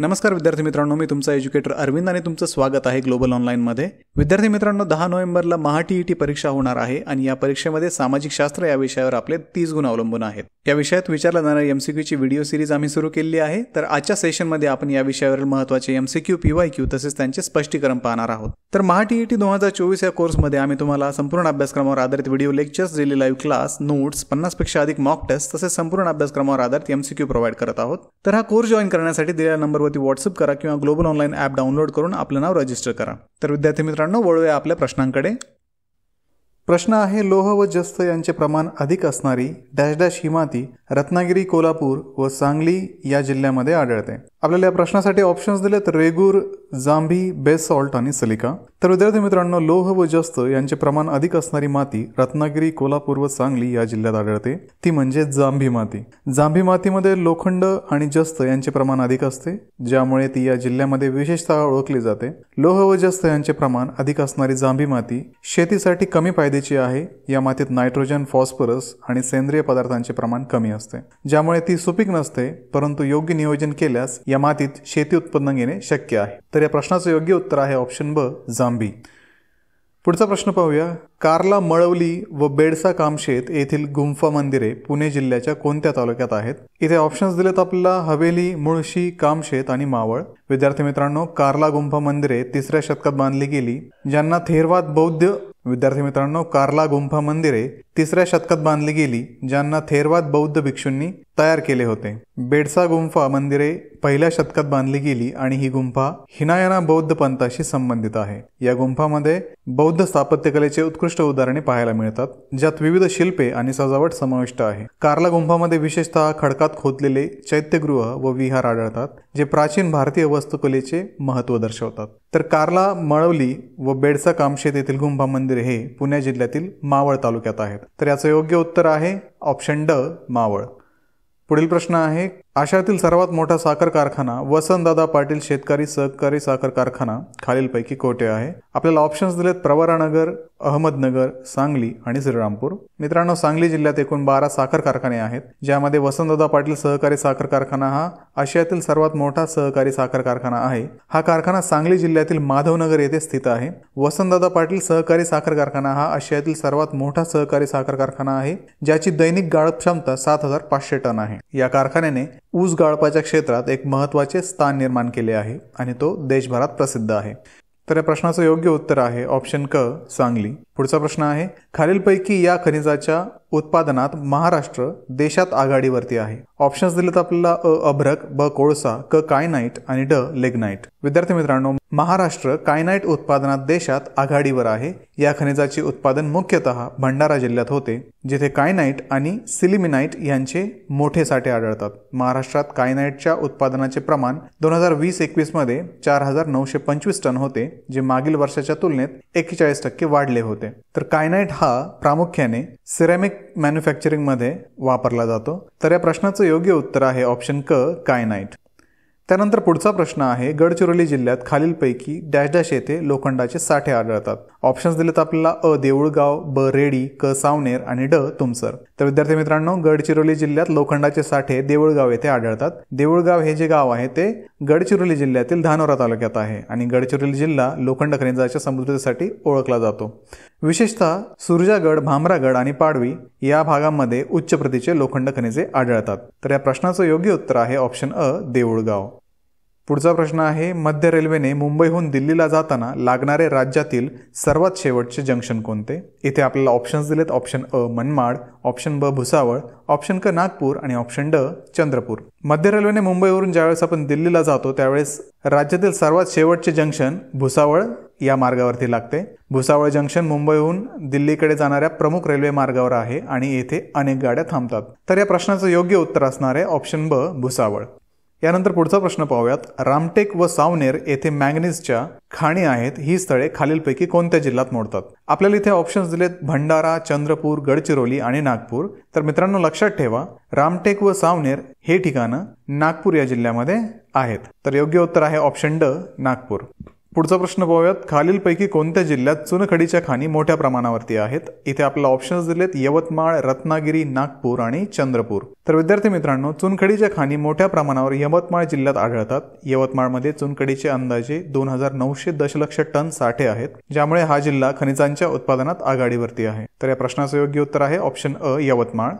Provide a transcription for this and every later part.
नमस्कार विद्यार्थी मित्रांनो मी तुमचा एज्युकेटर अरविंद आणि तुमचं स्वागत आहे ग्लोबल मध्ये विद्यार्थी मित्रांनो दहा नोव्हेंबरला महाटीईटी परीक्षा होणार आहे आणि या परीक्षेमध्ये सामाजिक शास्त्र या विषयावर आपले तीस गुण अवलंबून आहेत या विषयात विचारल्या जाणाऱ्या एमसीक्यूची व्हिडिओ सिरीज आम्ही सुरू केली आहे तर आजच्या सेशनमध्ये आपण या विषयावरील महत्वाचे एमसीक्यू पीवाय क्यू तसेच त्यांचे स्पष्टीकरण पाहणार आहोत तर महाटीईटी दोन हजार चोवीस या कोर्समध्ये आम्ही तुम्हाला संपूर्ण अभ्यासक्रमावर आधारित video lectures daily live class notes पन्नासपेक्षा अधिक मॉक टेस्ट तसेच संपूर्ण अभ्यासक्रमावर आधारित एमसीक्यू प्रोव्हाइड करत आहोत तर हा कोर्स जॉईन करण्यासाठी दिलेल्या नंबर नंबरवरती व्हॉट्सअप करा किंवा ग्लोबल ऑनलाईन ॲप डाउनलोड करून आपलं नाव रजिस्टर करा तर विद्यार्थी मित्रांनो वळूया आपल्या प्रश्नांकडे प्रश्न आहे लोह व जस्त यांचे प्रमाण अधिक असणारी डॅश डॅश ही माती रत्नागिरी कोल्हापूर व सांगली या जिल्ह्यामध्ये आढळते आपल्याला या प्रश्नासाठी ऑप्शन्स दिलेत तर रेगूर जांभी बेसॉल्ट आणि सलिका तर विद्यार्थी मित्रांनो लोह व जस्त यांचे प्रमाण अधिक असणारी माती रत्नागिरी कोल्हापूर व सांगली या जिल्ह्यात आढळते ती म्हणजे जांभी माती जांभी मातीमध्ये लोखंड आणि जस्त यांचे प्रमाण अधिक असते ज्यामुळे ती या जिल्ह्यामध्ये विशेषतः ओळखली जाते लोह व जस्त यांचे प्रमाण अधिक असणारी जांभी माती शेतीसाठी कमी फायदे आहे या मातीत नायट्रोजन फॉस्फरस आणि सेंद्रिय पदार्थांचे प्रमाण कमी असते ज्यामुळे ती सुपीक नसते परंतु योग्य नियोजन केल्यास या मातीत शेती उत्पन्न घेणे शक्य आहे तर या प्रश्नाचं योग्य उत्तर आहे ऑप्शन ब जांभी पुढचा प्रश्न पाहूया कार्ला मळवली व बेडसा कामशेत येथील गुंफा मंदिरे पुणे जिल्ह्याच्या कोणत्या तालुक्यात आहेत इथे ऑप्शन्स दिलेत आपल्याला हवेली मुळशी कामशेत आणि मावळ विद्यार्थी मित्रांनो कार्ला गुंफा मंदिरे तिसऱ्या शतकात बांधली गेली ज्यांना थेरवाद बौद्ध विद्यार्थी मित्रांनो कार्ला गुंफा मंदिरे तिसऱ्या शतकात बांधली गेली ज्यांना थेरवाद बौद्ध भिक्षूंनी तयार केले होते बेडसा गुंफा मंदिरे पहिल्या शतकात बांधली गेली आणि ही गुंफा हिनायना बौद्ध पंथाशी संबंधित आहे या गुंफामध्ये बौद्ध स्थापत्यकलेचे उत्कृष्ट उदाहरणे पाहायला मिळतात ज्यात विविध शिल्पे आणि सजावट समाविष्ट आहे कार्ला गुंफामध्ये विशेषतः खडकात खोदलेले चैत्यगृह व विहार आढळतात जे प्राचीन भारतीय वस्तुकलेचे महत्व दर्शवतात तर कार्ला मळवली व बेडसा कामशेत येथील गुंफा मंदिर हे पुणे जिल्ह्यातील मावळ तालुक्यात आहेत तर याचं योग्य उत्तर आहे ऑप्शन ड मावळ पुढील प्रश्न आहे आशियातील सर्वात मोठा साखर कारखाना वसंतदादा पाटील शेतकरी सहकारी साखर कारखाना खालीलपैकी कोठे आहे आपल्याला ऑप्शन्स दिलेत प्रवरानगर अहमदनगर सांगली आणि श्रीरामपूर मित्रांनो सांगली जिल्ह्यात एकूण बारा साखर कारखाने आहेत ज्यामध्ये वसंतदादा पाटील सहकारी साखर कारखाना हा आशियातील सर्वात मोठा सहकारी साखर कारखाना आहे हा कारखाना सांगली जिल्ह्यातील माधवनगर येथे स्थित आहे वसंतदादा पाटील सहकारी साखर कारखाना हा आशियातील सर्वात मोठा सहकारी साखर कारखाना आहे ज्याची दैनिक गाळप क्षमता सात हजार पाचशे टन आहे या कारखान्याने ऊस गाळपाच्या क्षेत्रात एक महत्त्वाचे स्थान निर्माण केले आहे आणि तो देशभरात प्रसिद्ध आहे तर या प्रश्नाचं योग्य उत्तर आहे ऑप्शन क सांगली पुढचा प्रश्न आहे खालीलपैकी या खनिजाच्या उत्पादनात महाराष्ट्र देशात आघाडीवरती आहे ऑप्शन्स दिलेत आपल्याला अ अभ्रक ब कोळसा क कायनाईट आणि ड लेगनाईट विद्यार्थी मित्रांनो महाराष्ट्र कायनाईट उत्पादनात देशात आघाडीवर आहे या खनिजाचे उत्पादन मुख्यतः भंडारा जिल्ह्यात होते जिथे कायनाईट आणि सिलिमिनाईट यांचे मोठे साठे आढळतात महाराष्ट्रात कायनाईटच्या उत्पादनाचे प्रमाण दोन हजार वीस एकवीस मध्ये चार हजार नऊशे पंचवीस टन होते जे मागील वर्षाच्या तुलनेत एक्केचाळीस टक्के वाढले होते तर कायनाईट हा प्रामुख्याने सिरेमिक मध्ये वापरला जातो तर या प्रश्नाचं योग्य उत्तर आहे ऑप्शन क कायनाईट त्यानंतर पुढचा प्रश्न आहे गडचिरोली जिल्ह्यात खालीलपैकी डॅश डॅश येथे लोखंडाचे साठे आढळतात ऑप्शन्स दिलेत आपल्याला अ देऊळगाव ब रेडी क सावनेर आणि ड तुमसर तर विद्यार्थी मित्रांनो गडचिरोली जिल्ह्यात लोखंडाचे साठे देऊळगाव येथे आढळतात देऊळगाव हे जे गाव आहे ते गडचिरोली जिल्ह्यातील धानोरा तालुक्यात आहे आणि गडचिरोली जिल्हा लोखंड खनिजाच्या समृद्धीसाठी ओळखला जातो विशेषतः सुरजागड भामरागड आणि पाडवी या भागांमध्ये उच्च प्रतीचे लोखंड खनिजे आढळतात तर या प्रश्नाचं योग्य उत्तर आहे ऑप्शन अ देऊळगाव पुढचा प्रश्न आहे मध्य रेल्वेने मुंबईहून दिल्लीला जाताना लागणारे राज्यातील सर्वात शेवटचे जंक्शन कोणते इथे आपल्याला ऑप्शन्स दिलेत ऑप्शन अ मनमाड ऑप्शन ब भुसावळ ऑप्शन क नागपूर आणि ऑप्शन ड चंद्रपूर मध्य रेल्वेने मुंबईवरून ज्यावेळेस आपण दिल्लीला जातो त्यावेळेस राज्यातील सर्वात शेवटचे जंक्शन भुसावळ या मार्गावरती लागते भुसावळ जंक्शन मुंबईहून दिल्लीकडे जाणाऱ्या प्रमुख रेल्वे मार्गावर आहे आणि येथे अनेक गाड्या थांबतात तर या प्रश्नाचं योग्य उत्तर असणार आहे ऑप्शन ब भुसावळ यानंतर पुढचा प्रश्न पाहूयात रामटेक व सावनेर येथे मॅगनीजच्या खाणी आहेत ही स्थळे खालीलपैकी कोणत्या जिल्ह्यात मोडतात आपल्याला इथे ऑप्शन्स दिलेत भंडारा चंद्रपूर गडचिरोली आणि नागपूर तर मित्रांनो लक्षात ठेवा रामटेक व सावनेर हे ठिकाणं नागपूर या जिल्ह्यामध्ये आहेत तर योग्य उत्तर आहे ऑप्शन ड नागपूर पुढचा प्रश्न पाहूयात खालीलपैकी कोणत्या जिल्ह्यात चुनखडीच्या खाणी मोठ्या प्रमाणावरती आहेत इथे आपल्याला ऑप्शन्स दिलेत यवतमाळ रत्नागिरी नागपूर आणि चंद्रपूर तर विद्यार्थी मित्रांनो चुनखडीच्या खाणी मोठ्या प्रमाणावर यवतमाळ जिल्ह्यात आढळतात यवतमाळमध्ये चुनखडीचे अंदाजे दोन हजार नऊशे दशलक्ष टन साठे आहेत ज्यामुळे हा जिल्हा खनिजांच्या उत्पादनात आघाडीवरती आहे तर या प्रश्नाचं योग्य उत्तर आहे ऑप्शन अ यवतमाळ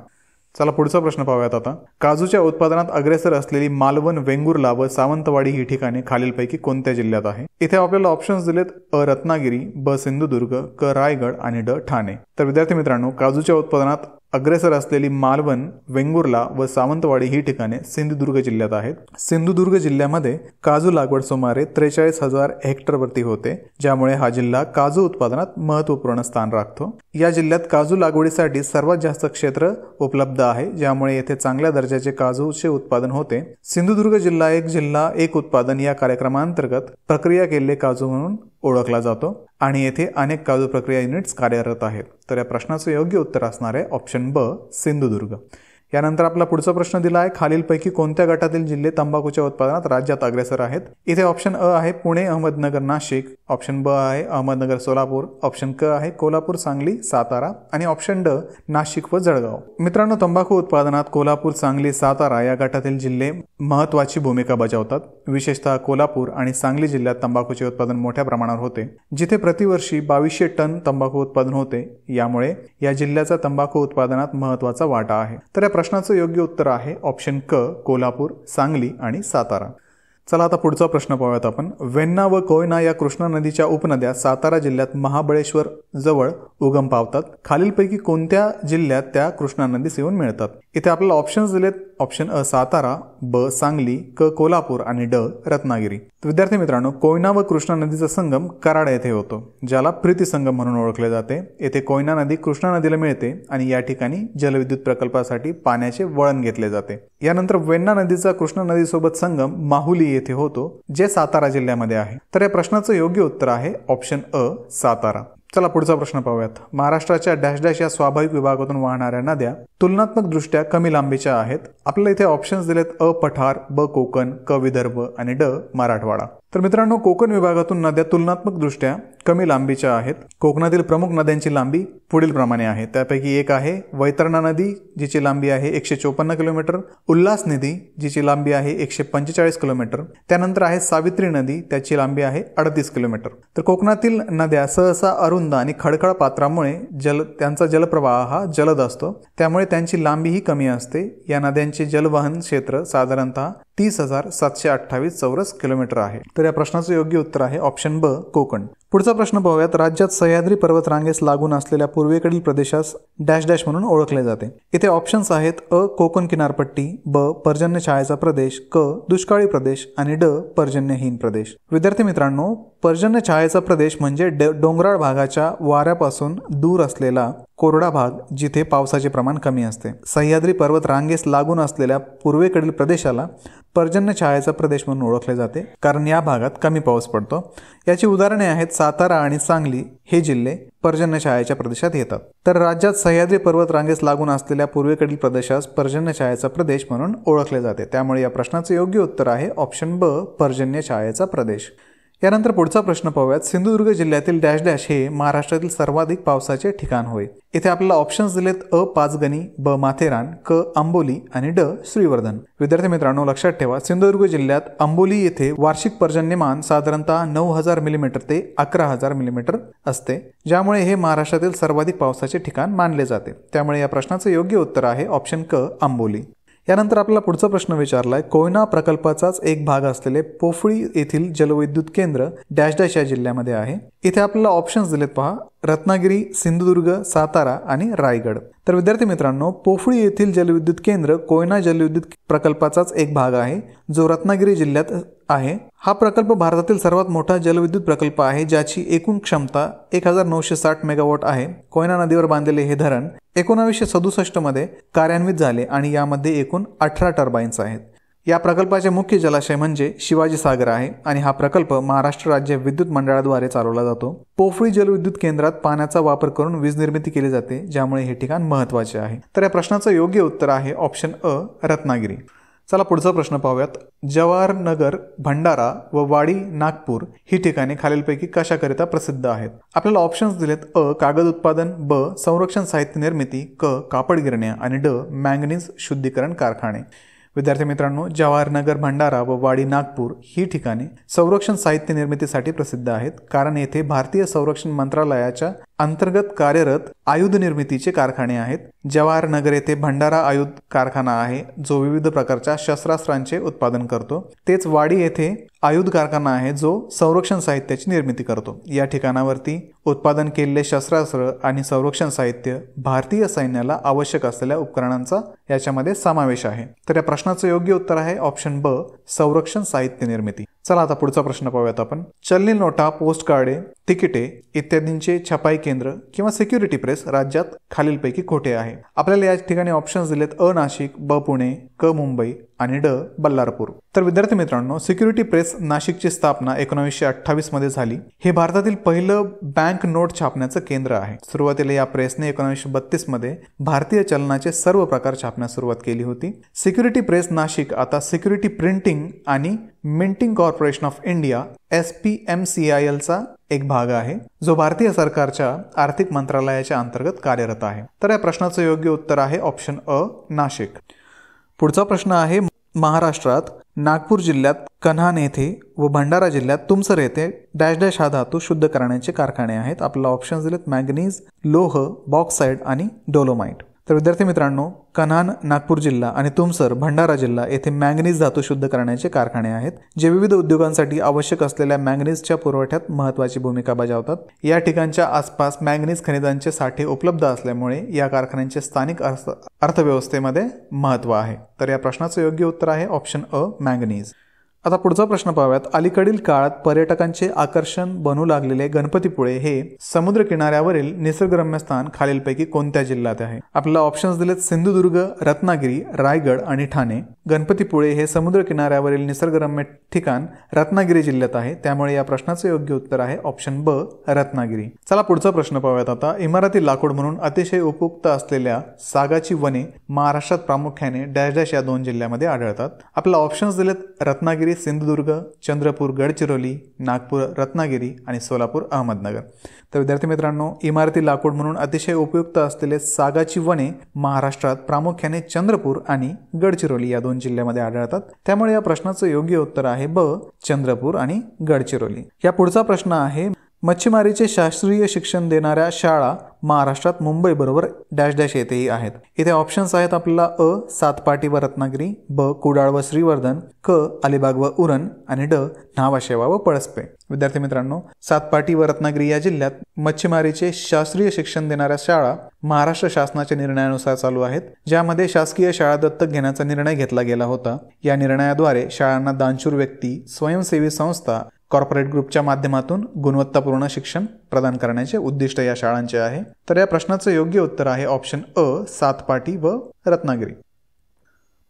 चला पुढचा प्रश्न पाहूयात आता काजूच्या उत्पादनात अग्रेसर असलेली मालवण वेंगुर्ला व सावंतवाडी ही ठिकाणे खालीलपैकी कोणत्या जिल्ह्यात आहे इथे आपल्याला ऑप्शन्स दिलेत अ रत्नागिरी ब सिंधुदुर्ग क रायगड आणि ड ठाणे तर विद्यार्थी मित्रांनो काजूच्या उत्पादनात अग्रेसर असलेली मालवण वेंगुर्ला व सावंतवाडी ही ठिकाणे सिंधुदुर्ग जिल्ह्यात आहेत सिंधुदुर्ग जिल्ह्यामध्ये काजू लागवड सुमारे त्रेचाळीस हजार हेक्टरवरती होते ज्यामुळे हा जिल्हा काजू उत्पादनात महत्वपूर्ण स्थान राखतो या जिल्ह्यात काजू लागवडीसाठी सर्वात जास्त क्षेत्र उपलब्ध आहे ज्यामुळे येथे चांगल्या दर्जाचे काजूचे उत्पादन होते सिंधुदुर्ग जिल्हा एक जिल्हा एक उत्पादन या कार्यक्रमांतर्गत प्रक्रिया केलेले काजू म्हणून ओळखला जातो आणि येथे अनेक काजू प्रक्रिया युनिट्स कार्यरत आहेत तर या प्रश्नाचं योग्य उत्तर असणार आहे ऑप्शन ब सिंधुदुर्ग यानंतर आपला पुढचा प्रश्न दिला आहे खालीलपैकी कोणत्या गटातील जिल्हे तंबाखूच्या उत्पादनात राज्यात अग्रेसर आहेत इथे ऑप्शन अ आहे पुणे अहमदनगर नाशिक ऑप्शन ब आहे अहमदनगर सोलापूर ऑप्शन क आहे कोल्हापूर सांगली सातारा आणि ऑप्शन ड नाशिक व जळगाव मित्रांनो तंबाखू उत्पादनात कोल्हापूर सांगली सातारा या गटातील जिल्हे महत्वाची भूमिका बजावतात विशेषतः कोल्हापूर आणि सांगली जिल्ह्यात तंबाखूचे उत्पादन मोठ्या प्रमाणावर होते जिथे प्रतिवर्षी बावीसशे टन तंबाखू उत्पादन होते यामुळे या जिल्ह्याचा तंबाखू उत्पादनात महत्वाचा वाटा आहे तर प्रश्नाचं योग्य उत्तर आहे ऑप्शन क कोल्हापूर सांगली आणि सातारा चला आता पुढचा प्रश्न पाहूयात आपण वेन्ना व कोयना या कृष्णा नदीच्या उपनद्या सातारा जिल्ह्यात महाबळेश्वर जवळ उगम पावतात खालीलपैकी कोणत्या जिल्ह्यात त्या कृष्णा नदीस येऊन मिळतात इथे आपल्याला ऑप्शन्स दिलेत ऑप्शन अ सातारा ब सांगली क कोल्हापूर आणि ड रत्नागिरी विद्यार्थी मित्रांनो कोयना व कृष्णा नदीचा संगम कराड येथे होतो ज्याला प्रीती संगम म्हणून ओळखले जाते येथे कोयना नदी कृष्णा नदीला मिळते आणि या ठिकाणी जलविद्युत प्रकल्पासाठी पाण्याचे वळण घेतले जाते यानंतर वेन्ना नदीचा कृष्णा नदीसोबत संगम माहुली येथे होतो जे सातारा जिल्ह्यामध्ये आहे तर या प्रश्नाचं योग्य उत्तर आहे ऑप्शन अ सातारा चला पुढचा प्रश्न पाहूयात महाराष्ट्राच्या डॅश डॅश या स्वाभाविक विभागातून वाहणाऱ्या नद्या तुलनात्मक दृष्ट्या कमी लांबीच्या आहेत आपल्याला इथे ऑप्शन्स दिलेत अ पठार ब कोकण क विदर्भ आणि ड मराठवाडा तर मित्रांनो कोकण विभागातून नद्या तुलनात्मक दृष्ट्या कमी लांबीच्या आहेत कोकणातील प्रमुख नद्यांची लांबी पुढील प्रमाणे आहे त्यापैकी एक आहे वैतरणा नदी जिची लांबी आहे एकशे चोपन्न किलोमीटर उल्हास नदी जिची लांबी आहे एकशे पंचेचाळीस किलोमीटर त्यानंतर आहे सावित्री नदी त्याची लांबी आहे अडतीस किलोमीटर तर कोकणातील नद्या सहसा अरुंद आणि खडखड पात्रामुळे जल त्यांचा जलप्रवाह हा जलद असतो त्यामुळे त्यांची लांबीही कमी असते या नद्यांचे जलवहन क्षेत्र साधारणतः तीस हजार सातशे अठ्ठावीस चौरस किलोमीटर आहे तर या प्रश्नाचं योग्य उत्तर आहे ऑप्शन ब कोकण पुढचा प्रश्न पाहूयात राज्यात सह्याद्री पर्वत रांगेस लागून असलेल्या पूर्वेकडील प्रदेशास डॅश डॅश म्हणून ओळखले जाते इथे ऑप्शन्स आहेत अ कोकण किनारपट्टी ब पर्जन्य छायाचा प्रदेश क दुष्काळी प्रदेश आणि ड पर्जन्यहीन प्रदेश विद्यार्थी मित्रांनो पर्जन्य छायाचा प्रदेश म्हणजे डोंगराळ भागाच्या वाऱ्यापासून दूर असलेला कोरडा भाग जिथे पावसाचे प्रमाण कमी असते सह्याद्री पर्वत रांगेस लागून असलेल्या पूर्वेकडील प्रदेशाला पर्जन्य छायाचा प्रदेश म्हणून ओळखले जाते कारण या भागात कमी पाऊस पडतो याची उदाहरणे आहेत सातारा आणि सांगली हे जिल्हे पर्जन्य छायाच्या प्रदेशात येतात तर राज्यात सह्याद्री पर्वत रांगेस लागून असलेल्या पूर्वेकडील प्रदेशास पर्जन्य छायाचा प्रदेश म्हणून ओळखले जाते त्यामुळे या प्रश्नाचं योग्य उत्तर आहे ऑप्शन ब पर्जन्य छायाचा प्रदेश यानंतर पुढचा प्रश्न पाहूयात सिंधुदुर्ग जिल्ह्यातील डॅश डॅश हे महाराष्ट्रातील सर्वाधिक पावसाचे ठिकाण होय इथे आपल्याला ऑप्शन्स दिलेत अ पाचगणी ब माथेरान क आंबोली आणि ड श्रीवर्धन विद्यार्थी मित्रांनो लक्षात ठेवा सिंधुदुर्ग जिल्ह्यात आंबोली येथे वार्षिक पर्जन्यमान साधारणतः नऊ हजार मिलीमीटर ते अकरा हजार मिलीमीटर असते ज्यामुळे हे महाराष्ट्रातील सर्वाधिक पावसाचे ठिकाण मानले जाते त्यामुळे या प्रश्नाचं योग्य उत्तर आहे ऑप्शन क आंबोली यानंतर आपल्याला पुढचा प्रश्न विचारलाय कोयना प्रकल्पाचाच एक भाग असलेले पोफळी येथील जलविद्युत केंद्र डॅश डॅश या जिल्ह्यामध्ये आहे इथे आपल्याला ऑप्शन्स दिलेत पहा रत्नागिरी सिंधुदुर्ग सातारा आणि रायगड तर विद्यार्थी मित्रांनो पोफळी येथील जलविद्युत केंद्र कोयना जलविद्युत प्रकल्पाचाच एक भाग आहे जो रत्नागिरी जिल्ह्यात आहे हा प्रकल्प भारतातील सर्वात मोठा जलविद्युत प्रकल्प आहे ज्याची एकूण क्षमता एक हजार नऊशे साठ मेगावॉट आहे कोयना नदीवर बांधलेले हे धरण एकोणावीसशे सदुसष्ट मध्ये कार्यान्वित झाले आणि यामध्ये एकूण अठरा टर्बाईन्स आहेत या प्रकल्पाचे मुख्य जलाशय म्हणजे शिवाजी सागर आहे आणि हा प्रकल्प महाराष्ट्र राज्य विद्युत मंडळाद्वारे चालवला जातो पोफळी जलविद्युत केंद्रात पाण्याचा वापर करून वीज निर्मिती केली जाते ज्यामुळे हे ठिकाण महत्वाचे आहे तर या प्रश्नाचं योग्य उत्तर आहे ऑप्शन अ रत्नागिरी चला पुढचा प्रश्न पाहूयात जवाहर नगर भंडारा व वाडी नागपूर ही ठिकाणे खालीलपैकी कशाकरिता प्रसिद्ध आहेत आपल्याला ऑप्शन्स दिलेत अ कागद उत्पादन ब संरक्षण साहित्य निर्मिती क कापड गिरण्या आणि ड मँगनीज शुद्धीकरण कारखाने विद्यार्थी मित्रांनो जवाहरनगर भंडारा व वाडी नागपूर ही ठिकाणी संरक्षण साहित्य निर्मितीसाठी प्रसिद्ध आहेत कारण येथे भारतीय संरक्षण मंत्रालयाच्या अंतर्गत कार्यरत आयुध निर्मितीचे कारखाने आहेत जवाहर नगर येथे भंडारा आयुध कारखाना आहे जो विविध प्रकारच्या शस्त्रास्त्रांचे उत्पादन करतो तेच वाडी येथे आयुध कारखाना आहे जो संरक्षण साहित्याची निर्मिती करतो या ठिकाणावरती उत्पादन केलेले शस्त्रास्त्र आणि संरक्षण साहित्य भारतीय सैन्याला आवश्यक असलेल्या उपकरणांचा याच्यामध्ये समावेश आहे तर या प्रश्नाचं योग्य उत्तर आहे ऑप्शन ब संरक्षण साहित्य निर्मिती चला आता पुढचा प्रश्न पाहूयात आपण चलनी नोटा पोस्ट कार्डे तिकिटे इत्यादींचे छपाई केंद्र किंवा सिक्युरिटी प्रेस राज्यात खालीलपैकी खोटे आहे आपल्याला या ठिकाणी ऑप्शन्स दिलेत अ नाशिक ब पुणे क मुंबई आणि ड बल्लारपूर तर विद्यार्थी मित्रांनो सिक्युरिटी प्रेस नाशिकची स्थापना एकोणीसशे अठ्ठावीस मध्ये झाली हे भारतातील पहिलं बँक नोट छापण्याचं केंद्र आहे सुरुवातीला या प्रेसने एकोणीसशे बत्तीस मध्ये भारतीय चलनाचे सर्व प्रकार छापण्यास सुरुवात केली होती सिक्युरिटी प्रेस नाशिक आता सिक्युरिटी प्रिंटिंग आणि minting corporation of India S P M C I एलचा एक भाग आहे जो भारतीय सरकारच्या आर्थिक मंत्रालयाच्या अंतर्गत कार्यरत आहे तर या प्रश्नाचं योग्य उत्तर आहे ऑप्शन अ नाशिक पुढचा प्रश्न आहे महाराष्ट्रात नागपूर जिल्ह्यात कन्हान येथे व भंडारा जिल्ह्यात तुमसर येथे डॅश डॅश हा धातू शुद्ध करण्याचे कारखाने आहेत आपल्याला ऑप्शन्स दिलेत मॅग्नीज लोह बॉक्साईड आणि डोलोमाइट तर विद्यार्थी मित्रांनो कन्हान नागपूर जिल्हा आणि तुमसर भंडारा जिल्हा येथे मँगनीज धातू शुद्ध करण्याचे कारखाने आहेत जे विविध उद्योगांसाठी आवश्यक असलेल्या मँगनीजच्या पुरवठ्यात महत्त्वाची भूमिका बजावतात या ठिकाणच्या आसपास मँगनीज खनिजांचे साठे उपलब्ध असल्यामुळे या कारखान्यांचे स्थानिक अर्थव्यवस्थेमध्ये महत्व आहे तर या प्रश्नाचं योग्य उत्तर आहे ऑप्शन अ मँगनीज आता पुढचा प्रश्न पाहूयात अलीकडील काळात पर्यटकांचे आकर्षण बनू लागलेले गणपतीपुळे हे समुद्र किनाऱ्यावरील निसर्गरम्य स्थान खालीलपैकी कोणत्या जिल्ह्यात आहे आपल्याला ऑप्शन्स दिलेत सिंधुदुर्ग रत्नागिरी रायगड आणि ठाणे गणपतीपुळे हे समुद्र किनाऱ्यावरील निसर्गरम्य ठिकाण रत्नागिरी जिल्ह्यात आहे त्यामुळे या प्रश्नाचे योग्य उत्तर आहे ऑप्शन ब रत्नागिरी चला पुढचा प्रश्न पाहूयात आता इमारती लाकूड म्हणून अतिशय उपयुक्त असलेल्या सागाची वने महाराष्ट्रात प्रामुख्याने डॅश डॅश या दोन जिल्ह्यामध्ये आढळतात आपल्याला ऑप्शन्स दिलेत रत्नागिरी रत्नागिरी सिंधुदुर्ग चंद्रपूर गडचिरोली नागपूर रत्नागिरी आणि सोलापूर अहमदनगर तर विद्यार्थी मित्रांनो इमारती लाकूड म्हणून अतिशय उपयुक्त असलेले सागाची वने महाराष्ट्रात प्रामुख्याने चंद्रपूर आणि गडचिरोली या दोन जिल्ह्यामध्ये आढळतात त्यामुळे या प्रश्नाचं योग्य उत्तर आहे ब चंद्रपूर आणि गडचिरोली या पुढचा प्रश्न आहे मच्छीमारीचे शास्त्रीय शिक्षण देणाऱ्या शाळा महाराष्ट्रात मुंबईबरोबर डॅश डॅश येथेही आहेत इथे ऑप्शन्स आहेत आपल्याला अ सातपाटी व रत्नागिरी ब कुडाळ व श्रीवर्धन क अलिबाग व उरण आणि ड न्हावाशेवा व पळसपे विद्यार्थी मित्रांनो सातपाटी व रत्नागिरी या जिल्ह्यात मच्छीमारीचे शास्त्रीय शिक्षण देणाऱ्या शाळा महाराष्ट्र शासनाच्या निर्णयानुसार चालू आहेत ज्यामध्ये शासकीय शाळा दत्तक घेण्याचा निर्णय घेतला गेला होता या निर्णयाद्वारे शाळांना दानशूर व्यक्ती स्वयंसेवी संस्था कॉर्पोरेट ग्रुपच्या माध्यमातून गुणवत्तापूर्ण शिक्षण प्रदान करण्याचे उद्दिष्ट या शाळांचे आहे तर या प्रश्नाचं योग्य उत्तर आहे ऑप्शन अ सातपाटी व रत्नागिरी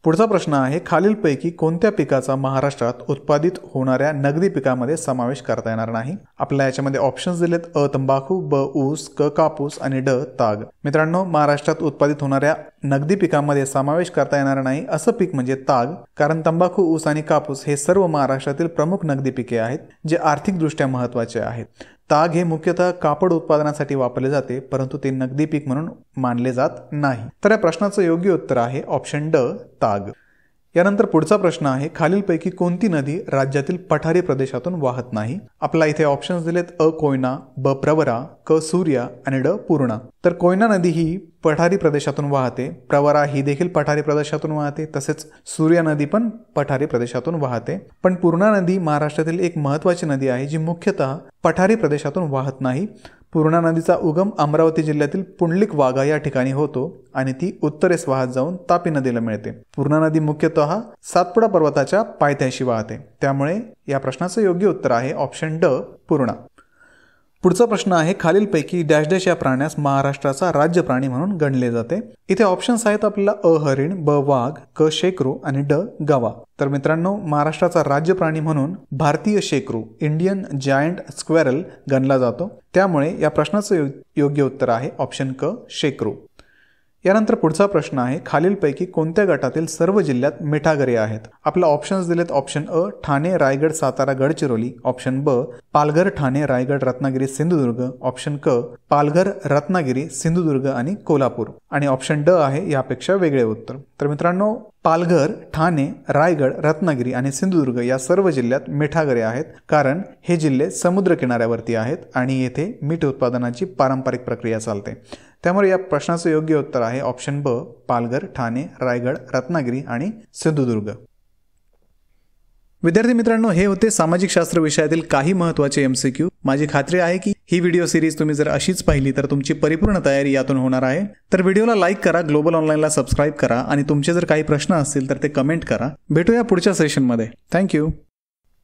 पुढचा प्रश्न आहे खालीलपैकी कोणत्या पिकाचा महाराष्ट्रात उत्पादित होणाऱ्या नगदी पिकामध्ये समावेश करता येणार नाही आपल्या याच्यामध्ये ऑप्शन्स दिलेत अ तंबाखू ब ऊस क कापूस आणि ड ताग मित्रांनो महाराष्ट्रात उत्पादित होणाऱ्या नगदी पिकामध्ये समावेश करता येणार नाही असं पीक म्हणजे ताग कारण तंबाखू ऊस आणि कापूस हे सर्व महाराष्ट्रातील प्रमुख नगदी पिके आहेत जे आर्थिकदृष्ट्या महत्वाचे आहेत ताग हे मुख्यतः कापड उत्पादनासाठी वापरले जाते परंतु ते नगदी पीक म्हणून मानले जात नाही तर या प्रश्नाचं योग्य उत्तर आहे ऑप्शन ड ताग यानंतर पुढचा प्रश्न आहे खालीलपैकी कोणती नदी राज्यातील पठारी प्रदेशातून वाहत नाही आपला इथे ऑप्शन्स दिलेत अ कोयना ब प्रवरा क सूर्या आणि ड पूर्णा तर कोयना नदी ही पठारी प्रदेशातून वाहते प्रवरा ही देखील पठारी प्रदेशातून वाहते तसेच सूर्य नदी पण पठारी प्रदेशातून वाहते पण पूर्णा नदी महाराष्ट्रातील एक महत्वाची नदी आहे जी मुख्यतः पठारी प्रदेशातून वाहत नाही पूर्णा नदीचा उगम अमरावती जिल्ह्यातील पुंडलिक वाघा या ठिकाणी होतो आणि ती उत्तरेस वाहत जाऊन तापी नदीला मिळते पूर्णा नदी मुख्यतः सातपुडा पर्वताच्या पायथ्याशी वाहते त्यामुळे या प्रश्नाचं योग्य उत्तर आहे ऑप्शन ड पूर्णा पुढचा प्रश्न आहे खालीलपैकी डॅश डॅश या प्राण्यास महाराष्ट्राचा राज्य प्राणी म्हणून गणले जाते इथे ऑप्शन्स आहेत आपल्याला अ हरिण ब वाघ क शेकरू आणि ड गवा तर मित्रांनो महाराष्ट्राचा राज्य प्राणी म्हणून भारतीय शेकरू इंडियन जायंट स्क्वेरल गणला जातो त्यामुळे या प्रश्नाचं योग्य उत्तर आहे ऑप्शन क शेकरू यानंतर पुढचा प्रश्न आहे खालीलपैकी कोणत्या गटातील सर्व जिल्ह्यात मिठागरे आहेत आपला ऑप्शन्स दिलेत ऑप्शन अ ठाणे रायगड सातारा गडचिरोली ऑप्शन ब पालघर ठाणे रायगड रत्नागिरी सिंधुदुर्ग ऑप्शन क पालघर रत्नागिरी सिंधुदुर्ग आणि कोल्हापूर आणि ऑप्शन ड आहे यापेक्षा वेगळे उत्तर तर मित्रांनो पालघर ठाणे रायगड रत्नागिरी आणि सिंधुदुर्ग या सर्व जिल्ह्यात मिठागरे आहेत कारण हे जिल्हे समुद्र किनाऱ्यावरती आहेत आणि येथे मीठ उत्पादनाची पारंपरिक प्रक्रिया चालते त्यामुळे या प्रश्नाचं योग्य उत्तर आहे ऑप्शन ब पालघर ठाणे रायगड रत्नागिरी आणि सिंधुदुर्ग विद्यार्थी मित्रांनो हे होते सामाजिक शास्त्र विषयातील काही महत्त्वाचे एम सी क्यू माझी खात्री आहे की ही व्हिडिओ सिरीज तुम्ही जर अशीच पाहिली तर तुमची परिपूर्ण तयारी यातून होणार आहे तर व्हिडिओला लाईक करा ग्लोबल ऑनलाईनला सबस्क्राईब करा आणि तुमचे जर काही प्रश्न असतील तर ते कमेंट करा भेटूया पुढच्या सेशनमध्ये थँक्यू